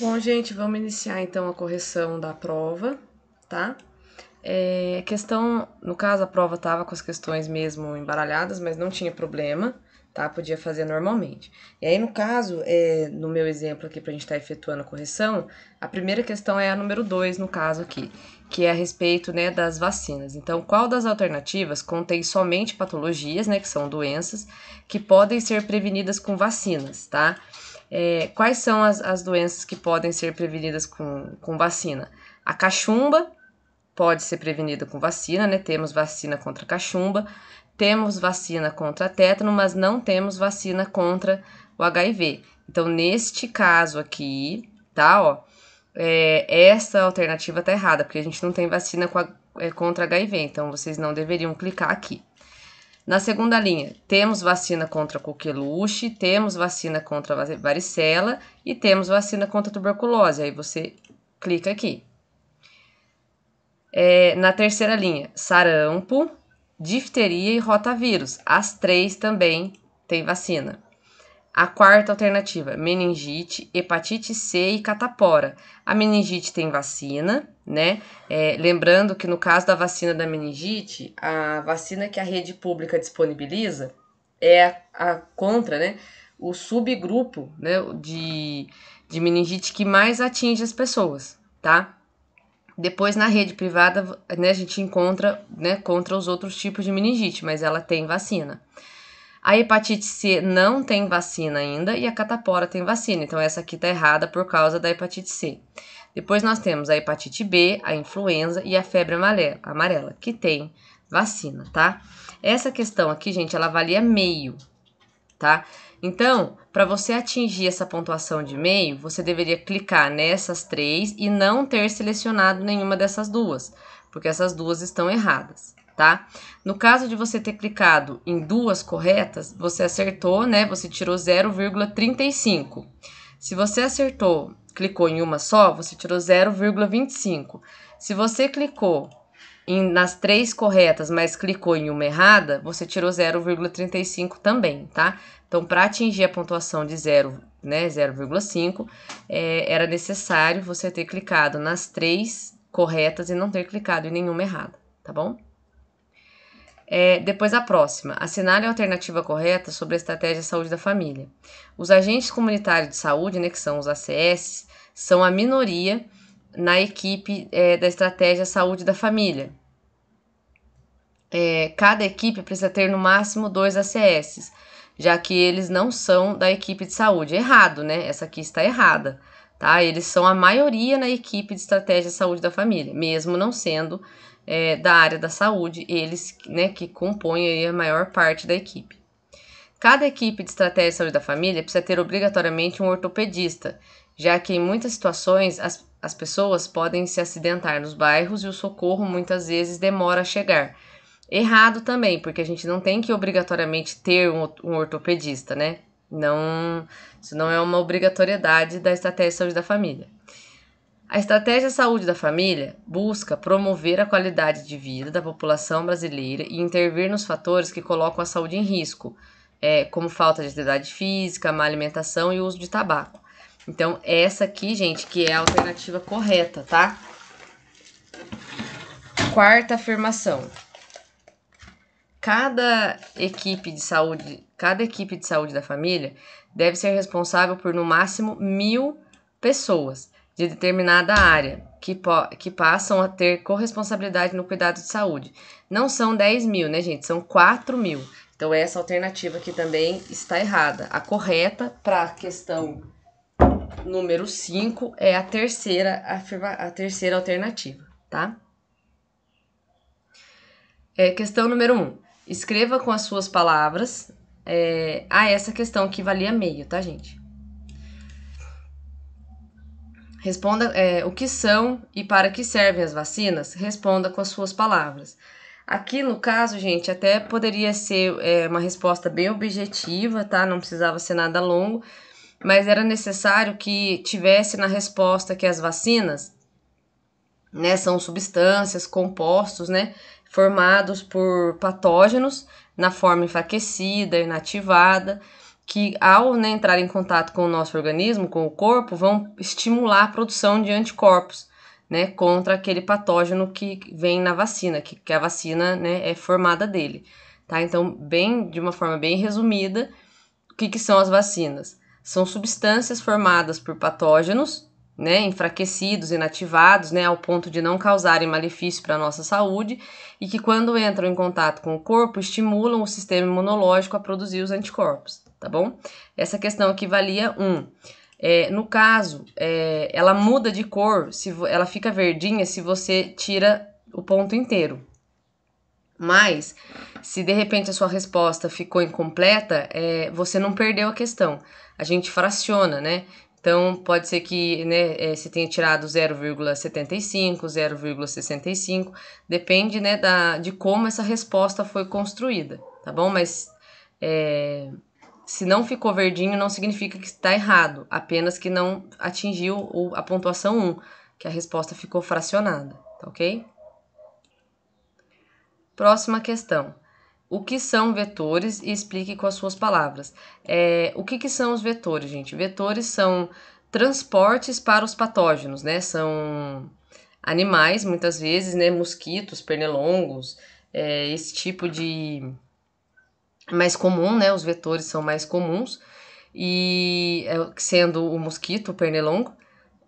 Bom, gente, vamos iniciar então a correção da prova, tá? É, questão, no caso, a prova tava com as questões mesmo embaralhadas, mas não tinha problema, tá? Podia fazer normalmente. E aí, no caso, é, no meu exemplo aqui, para a gente estar tá efetuando a correção, a primeira questão é a número 2, no caso aqui, que é a respeito, né, das vacinas. Então, qual das alternativas contém somente patologias, né, que são doenças, que podem ser prevenidas com vacinas, tá? Tá? é, quais são as, as doenças que podem ser prevenidas com, com vacina. A cachumba pode ser prevenida com vacina, né? Temos vacina contra cachumba, temos vacina contra tétano, mas não temos vacina contra o HIV. Então, neste caso aqui, tá, ó, é, essa alternativa tá errada, porque a gente não tem vacina a, é, contra HIV, então vocês não deveriam clicar aqui. Na segunda linha, temos vacina contra coqueluche, temos vacina contra varicela e temos vacina contra tuberculose. Aí você clica aqui. É, na terceira linha, sarampo, difteria e rotavírus. As três também têm vacina. A quarta alternativa, meningite, hepatite C e catapora. A meningite tem vacina, né? É, lembrando que no caso da vacina da meningite, a vacina que a rede pública disponibiliza é a, a contra, né? O subgrupo né, de, de meningite que mais atinge as pessoas, tá? Depois na rede privada, né, a gente encontra, né, contra os outros tipos de meningite, mas ela tem vacina. A hepatite C não tem vacina ainda e a catapora tem vacina. Então, essa aqui está errada por causa da hepatite C. Depois nós temos a hepatite B, a influenza e a febre amarela, que tem vacina, tá? Essa questão aqui, gente, ela valia meio, tá? Então, para você atingir essa pontuação de meio, você deveria clicar nessas três e não ter selecionado nenhuma dessas duas, porque essas duas estão erradas tá? No caso de você ter clicado em duas corretas, você acertou, né? Você tirou 0,35. Se você acertou, clicou em uma só, você tirou 0,25. Se você clicou em, nas três corretas, mas clicou em uma errada, você tirou 0,35 também, tá? Então, para atingir a pontuação de 0, né, 0,5, é, era necessário você ter clicado nas três corretas e não ter clicado em nenhuma errada, tá bom? É, depois a próxima, assinale a alternativa correta sobre a estratégia de saúde da família. Os agentes comunitários de saúde, né, que são os ACS, são a minoria na equipe é, da estratégia saúde da família. É, cada equipe precisa ter no máximo dois ACS, já que eles não são da equipe de saúde. Errado, né? Essa aqui está errada. Tá? Eles são a maioria na equipe de estratégia saúde da família, mesmo não sendo é, da área da saúde, eles né, que compõem a maior parte da equipe. Cada equipe de estratégia de saúde da família precisa ter obrigatoriamente um ortopedista, já que em muitas situações as, as pessoas podem se acidentar nos bairros e o socorro muitas vezes demora a chegar. Errado também, porque a gente não tem que obrigatoriamente ter um, um ortopedista, né? Não, isso não é uma obrigatoriedade da estratégia de saúde da família. A Estratégia Saúde da Família busca promover a qualidade de vida da população brasileira e intervir nos fatores que colocam a saúde em risco, é, como falta de atividade física, má alimentação e uso de tabaco. Então, essa aqui, gente, que é a alternativa correta, tá? Quarta afirmação. Cada equipe de saúde, cada equipe de saúde da família deve ser responsável por no máximo mil pessoas de determinada área, que, que passam a ter corresponsabilidade no cuidado de saúde. Não são 10 mil, né, gente? São 4 mil. Então, essa alternativa aqui também está errada. A correta para a questão número 5 é a terceira, a terceira alternativa, tá? É, questão número 1. Um, escreva com as suas palavras é, a essa questão que valia meio, tá, gente? Responda é, o que são e para que servem as vacinas, responda com as suas palavras. Aqui no caso, gente, até poderia ser é, uma resposta bem objetiva, tá? Não precisava ser nada longo, mas era necessário que tivesse na resposta que as vacinas, né, são substâncias, compostos, né, formados por patógenos na forma enfraquecida, inativada que, ao né, entrar em contato com o nosso organismo, com o corpo, vão estimular a produção de anticorpos né, contra aquele patógeno que vem na vacina, que, que a vacina né, é formada dele. Tá? Então, bem, de uma forma bem resumida, o que, que são as vacinas? São substâncias formadas por patógenos né, enfraquecidos, inativados, né, ao ponto de não causarem malefício para a nossa saúde, e que quando entram em contato com o corpo, estimulam o sistema imunológico a produzir os anticorpos tá bom? Essa questão aqui valia 1. É, no caso, é, ela muda de cor, se ela fica verdinha se você tira o ponto inteiro. Mas, se de repente a sua resposta ficou incompleta, é, você não perdeu a questão. A gente fraciona, né? Então, pode ser que né, você é, tenha tirado 0,75, 0,65, depende né, da, de como essa resposta foi construída, tá bom? Mas é, se não ficou verdinho, não significa que está errado, apenas que não atingiu a pontuação 1, que a resposta ficou fracionada, tá ok? Próxima questão. O que são vetores e explique com as suas palavras. É, o que, que são os vetores, gente? Vetores são transportes para os patógenos, né? São animais, muitas vezes, né? Mosquitos, pernilongos, é, esse tipo de mais comum, né? Os vetores são mais comuns, e é, sendo o mosquito, o pernilongo,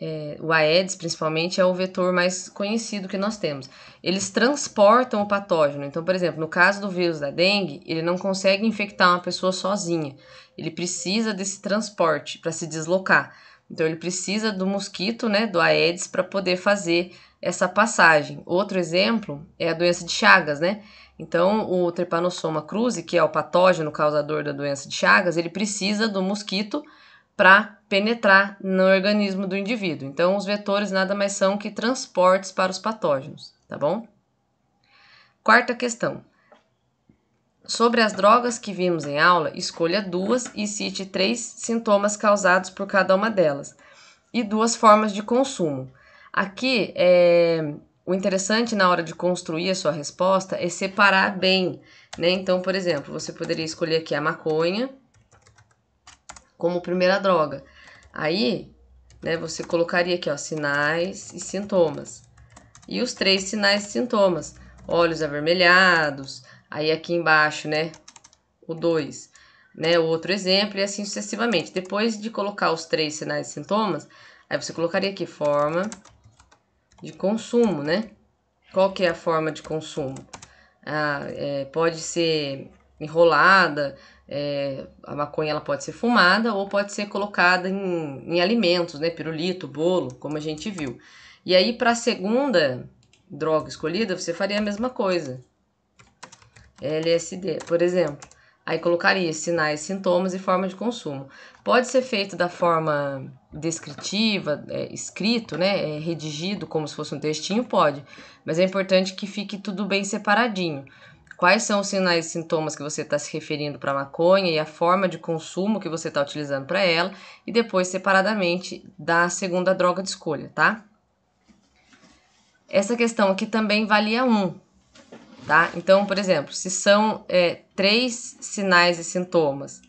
é, o Aedes principalmente, é o vetor mais conhecido que nós temos. Eles transportam o patógeno. Então, por exemplo, no caso do vírus da dengue, ele não consegue infectar uma pessoa sozinha. Ele precisa desse transporte para se deslocar. Então, ele precisa do mosquito, né, do Aedes, para poder fazer essa passagem. Outro exemplo é a doença de Chagas, né? Então, o Trypanosoma cruzi, que é o patógeno causador da doença de Chagas, ele precisa do mosquito para penetrar no organismo do indivíduo. Então, os vetores nada mais são que transportes para os patógenos, tá bom? Quarta questão. Sobre as drogas que vimos em aula, escolha duas e cite três sintomas causados por cada uma delas e duas formas de consumo. Aqui é, o interessante na hora de construir a sua resposta é separar bem, né? Então, por exemplo, você poderia escolher aqui a maconha como primeira droga. Aí, né, você colocaria aqui, ó, sinais e sintomas. E os três sinais e sintomas, olhos avermelhados, aí aqui embaixo, né, o 2, né, o outro exemplo e assim sucessivamente. Depois de colocar os três sinais e sintomas, aí você colocaria aqui forma, de consumo, né? Qual que é a forma de consumo? Ah, é, pode ser enrolada, é, a maconha ela pode ser fumada ou pode ser colocada em, em alimentos, né? Pirulito, bolo, como a gente viu. E aí, para a segunda droga escolhida, você faria a mesma coisa. LSD, por exemplo. Aí colocaria sinais, sintomas e forma de consumo. Pode ser feito da forma descritiva, é, escrito, né, é, redigido como se fosse um textinho, pode. Mas é importante que fique tudo bem separadinho. Quais são os sinais e sintomas que você está se referindo para a maconha e a forma de consumo que você está utilizando para ela, e depois separadamente da segunda droga de escolha, tá? Essa questão aqui também valia um, tá? Então, por exemplo, se são é, três sinais e sintomas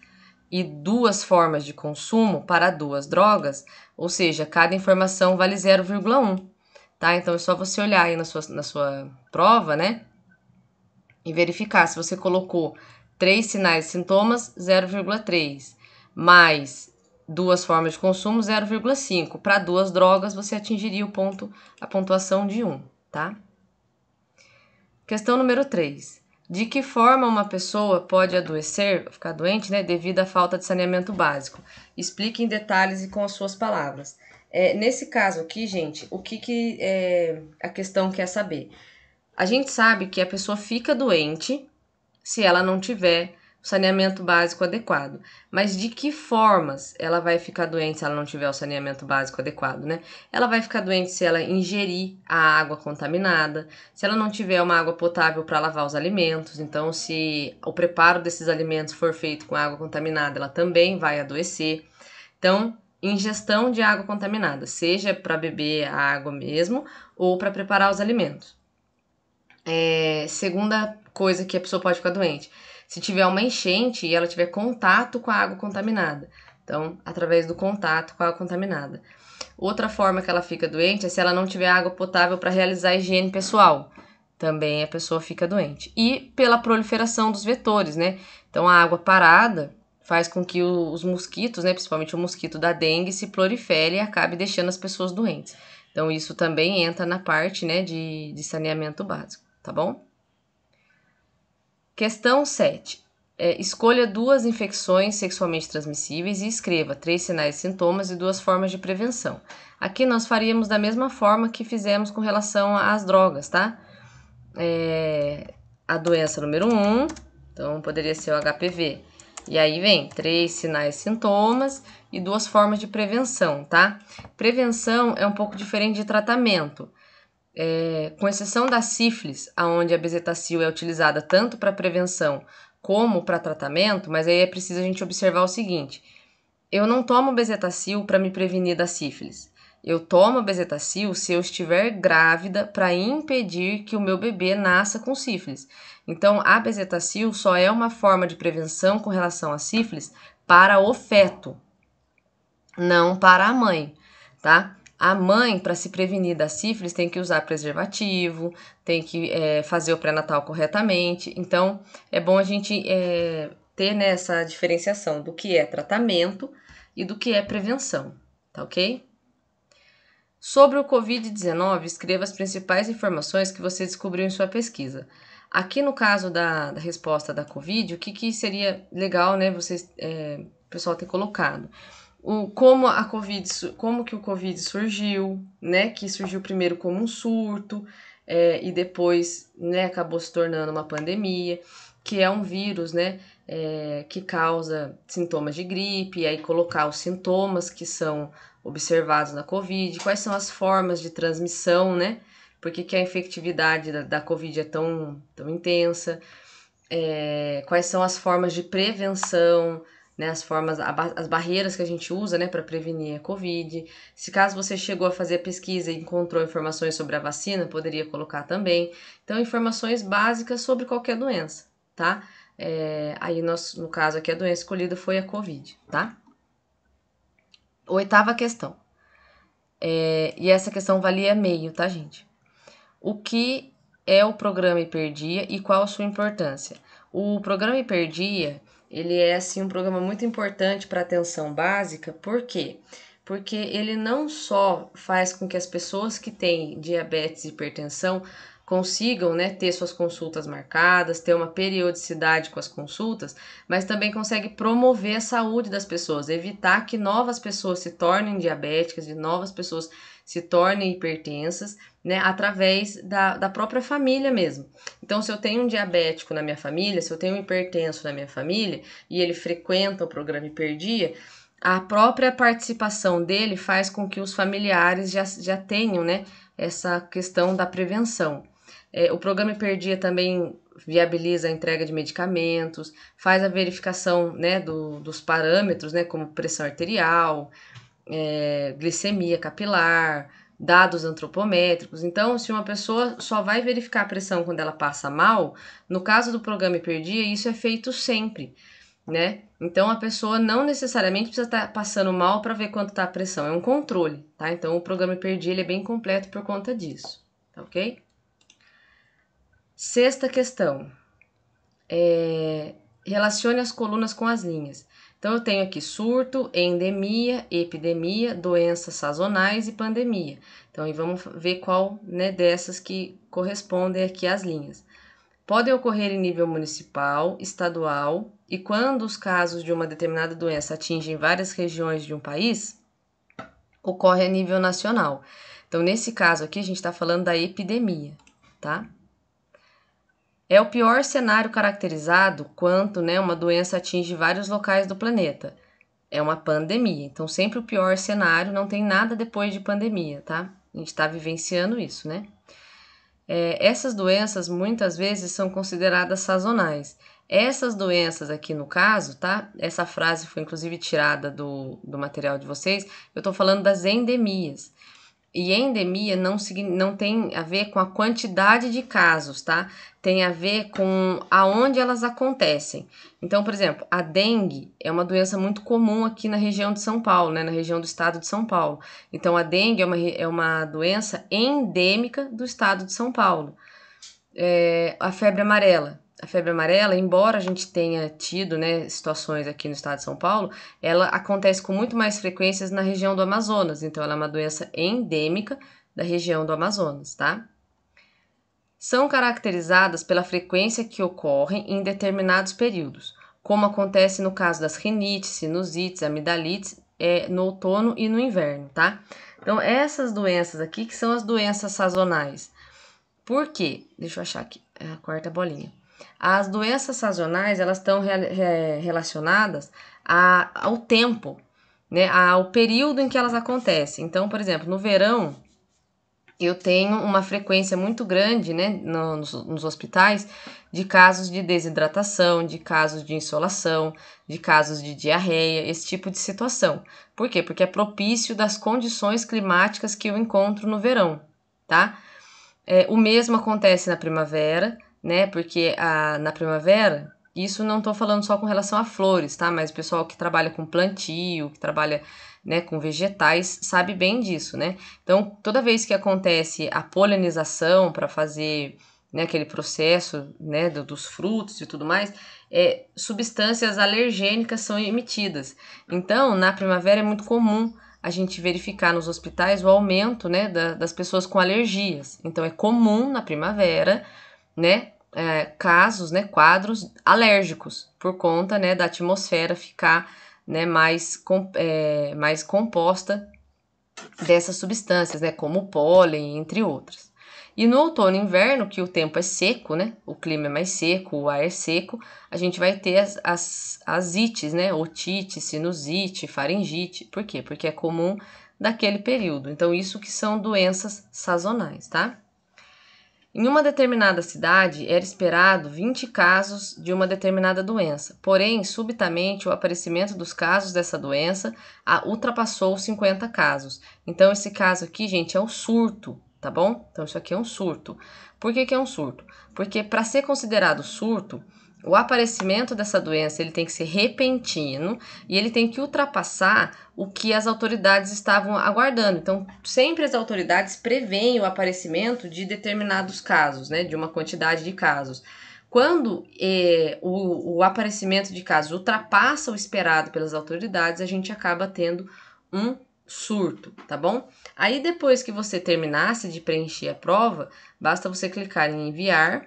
e duas formas de consumo para duas drogas, ou seja, cada informação vale 0,1. Tá? Então é só você olhar aí na sua, na sua prova, né? E verificar se você colocou três sinais e sintomas, 0,3, mais duas formas de consumo, 0,5. Para duas drogas, você atingiria o ponto, a pontuação de 1, tá? Questão número 3. De que forma uma pessoa pode adoecer, ficar doente, né, devido à falta de saneamento básico? Explique em detalhes e com as suas palavras. É, nesse caso aqui, gente, o que, que é, a questão quer saber? A gente sabe que a pessoa fica doente se ela não tiver saneamento básico adequado. Mas de que formas ela vai ficar doente se ela não tiver o saneamento básico adequado, né? Ela vai ficar doente se ela ingerir a água contaminada, se ela não tiver uma água potável para lavar os alimentos, então se o preparo desses alimentos for feito com água contaminada, ela também vai adoecer. Então, ingestão de água contaminada, seja para beber a água mesmo ou para preparar os alimentos. É, segunda coisa que a pessoa pode ficar doente se tiver uma enchente e ela tiver contato com a água contaminada. Então, através do contato com a água contaminada. Outra forma que ela fica doente é se ela não tiver água potável para realizar a higiene pessoal. Também a pessoa fica doente. E pela proliferação dos vetores, né? Então, a água parada faz com que os mosquitos, né, principalmente o mosquito da dengue, se prolifere e acabe deixando as pessoas doentes. Então, isso também entra na parte né, de, de saneamento básico, tá bom? Questão 7. É, escolha duas infecções sexualmente transmissíveis e escreva três sinais e sintomas e duas formas de prevenção. Aqui nós faríamos da mesma forma que fizemos com relação às drogas, tá? É, a doença número 1, um, então poderia ser o HPV. E aí vem três sinais e sintomas e duas formas de prevenção, tá? Prevenção é um pouco diferente de tratamento é, com exceção da sífilis, onde a bezetacil é utilizada tanto para prevenção como para tratamento, mas aí é preciso a gente observar o seguinte: eu não tomo bezetacil para me prevenir da sífilis. Eu tomo bezetacil se eu estiver grávida para impedir que o meu bebê nasça com sífilis. Então, a bezetacil só é uma forma de prevenção com relação à sífilis para o feto, não para a mãe, tá? A mãe, para se prevenir da sífilis, tem que usar preservativo, tem que é, fazer o pré-natal corretamente. Então, é bom a gente é, ter né, essa diferenciação do que é tratamento e do que é prevenção, tá ok? Sobre o Covid-19, escreva as principais informações que você descobriu em sua pesquisa. Aqui no caso da, da resposta da Covid, o que, que seria legal, né, vocês, é, o pessoal ter colocado? o, como a Covid, como que o Covid surgiu, né? Que surgiu primeiro como um surto é, e depois, né, acabou se tornando uma pandemia, que é um vírus, né? É, que causa sintomas de gripe, e aí colocar os sintomas que são observados na Covid, quais são as formas de transmissão, né? Por que, que a infectividade da, da, Covid é tão, tão intensa, é, quais são as formas de prevenção, né, as formas, as barreiras que a gente usa né, para prevenir a Covid. Se caso você chegou a fazer a pesquisa e encontrou informações sobre a vacina, poderia colocar também. Então, informações básicas sobre qualquer doença, tá? É, aí, nós, no caso aqui, a doença escolhida foi a Covid, tá? Oitava questão. É, e essa questão valia meio, tá, gente? O que é o programa Hiperdia e qual a sua importância? O programa Hiperdia ele é assim um programa muito importante para atenção básica, por quê? Porque ele não só faz com que as pessoas que têm diabetes e hipertensão consigam né, ter suas consultas marcadas, ter uma periodicidade com as consultas, mas também consegue promover a saúde das pessoas, evitar que novas pessoas se tornem diabéticas, de novas pessoas se tornem hipertensas, né, através da, da própria família mesmo. Então, se eu tenho um diabético na minha família, se eu tenho um hipertenso na minha família e ele frequenta o programa Hiperdia, a própria participação dele faz com que os familiares já, já tenham, né, essa questão da prevenção. É, o programa Hiperdia também viabiliza a entrega de medicamentos, faz a verificação né, do, dos parâmetros, né, como pressão arterial, é, glicemia capilar, dados antropométricos. Então, se uma pessoa só vai verificar a pressão quando ela passa mal, no caso do programa Perdi isso é feito sempre, né? Então, a pessoa não necessariamente precisa estar tá passando mal para ver quanto está a pressão, é um controle, tá? Então, o programa Hiperdia ele é bem completo por conta disso, tá ok? Sexta questão. É, relacione as colunas com as linhas. Então, eu tenho aqui surto, endemia, epidemia, doenças sazonais e pandemia. Então, e vamos ver qual né, dessas que correspondem aqui às linhas. Podem ocorrer em nível municipal, estadual, e quando os casos de uma determinada doença atingem várias regiões de um país, ocorre a nível nacional. Então, nesse caso aqui, a gente está falando da epidemia, tá? É o pior cenário caracterizado quanto né, uma doença atinge vários locais do planeta. É uma pandemia, então sempre o pior cenário, não tem nada depois de pandemia, tá? A gente está vivenciando isso, né? É, essas doenças muitas vezes são consideradas sazonais. Essas doenças aqui no caso, tá? Essa frase foi inclusive tirada do, do material de vocês. Eu estou falando das endemias. E endemia não, não tem a ver com a quantidade de casos, tá? Tem a ver com aonde elas acontecem. Então, por exemplo, a dengue é uma doença muito comum aqui na região de São Paulo, né? Na região do estado de São Paulo. Então, a dengue é uma, é uma doença endêmica do estado de São Paulo. É, a febre amarela a febre amarela, embora a gente tenha tido né, situações aqui no estado de São Paulo, ela acontece com muito mais frequências na região do Amazonas. Então, ela é uma doença endêmica da região do Amazonas, tá? São caracterizadas pela frequência que ocorrem em determinados períodos, como acontece no caso das rinites, sinusites, amidalites, é, no outono e no inverno, tá? Então, essas doenças aqui que são as doenças sazonais. Por quê? Deixa eu achar aqui, é a quarta bolinha. As doenças sazonais, elas estão re é, relacionadas a, ao tempo, né, ao período em que elas acontecem. Então, por exemplo, no verão, eu tenho uma frequência muito grande né, no, nos, nos, hospitais de casos de desidratação, de casos de insolação, de casos de diarreia, esse tipo de situação. Por quê? Porque é propício das condições climáticas que eu encontro no verão, tá? É, o mesmo acontece na primavera, né? Porque a, na primavera, isso não estou falando só com relação a flores, tá? Mas o pessoal que trabalha com plantio, que trabalha né, com vegetais, sabe bem disso, né? Então, toda vez que acontece a polinização para fazer né, aquele processo né, do, dos frutos e tudo mais, é, substâncias alergênicas são emitidas. Então, na primavera é muito comum a gente verificar nos hospitais o aumento né, da, das pessoas com alergias. Então, é comum na primavera né, é, casos, né, quadros alérgicos, por conta né, da atmosfera ficar né, mais, com, é, mais composta dessas substâncias, né, como pólen, entre outras. E no outono e inverno, que o tempo é seco, né? O clima é mais seco, o ar é seco, a gente vai ter as, as, as ites, né? Otite, sinusite, faringite. Por quê? Porque é comum daquele período. Então, isso que são doenças sazonais, tá? Em uma determinada cidade, era esperado 20 casos de uma determinada doença, porém, subitamente, o aparecimento dos casos dessa doença ultrapassou 50 casos. Então, esse caso aqui, gente, é um surto, tá bom? Então, isso aqui é um surto. Por que, que é um surto? Porque, para ser considerado surto, o aparecimento dessa doença ele tem que ser repentino e ele tem que ultrapassar o que as autoridades estavam aguardando. Então, sempre as autoridades preveem o aparecimento de determinados casos, né, de uma quantidade de casos. Quando eh, o, o aparecimento de casos ultrapassa o esperado pelas autoridades, a gente acaba tendo um surto, tá bom? Aí depois que você terminasse de preencher a prova, basta você clicar em enviar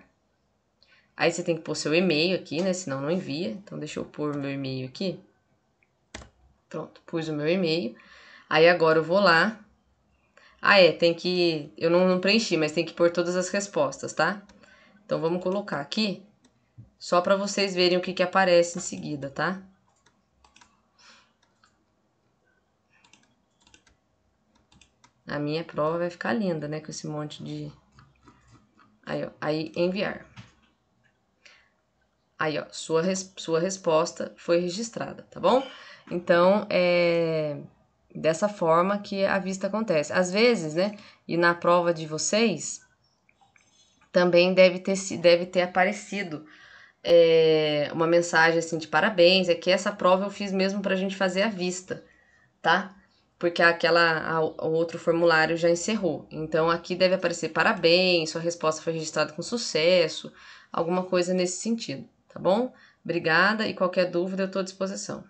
Aí você tem que pôr seu e-mail aqui, né? Senão não envia. Então deixa eu pôr meu e-mail aqui. Pronto, pus o meu e-mail. Aí agora eu vou lá. Ah, é, tem que. Eu não, não preenchi, mas tem que pôr todas as respostas, tá? Então vamos colocar aqui, só para vocês verem o que, que aparece em seguida, tá? A minha prova vai ficar linda, né? Com esse monte de... Aí, ó, aí enviar. Aí, ó, sua, res sua resposta foi registrada, tá bom? Então, é dessa forma que a vista acontece. Às vezes, né? E na prova de vocês, também deve ter, deve ter aparecido é, uma mensagem assim de parabéns. É que essa prova eu fiz mesmo para a gente fazer a vista, tá? Porque aquela, a, o outro formulário já encerrou. Então aqui deve aparecer parabéns, sua resposta foi registrada com sucesso, alguma coisa nesse sentido. Tá bom? Obrigada e qualquer dúvida eu estou à disposição.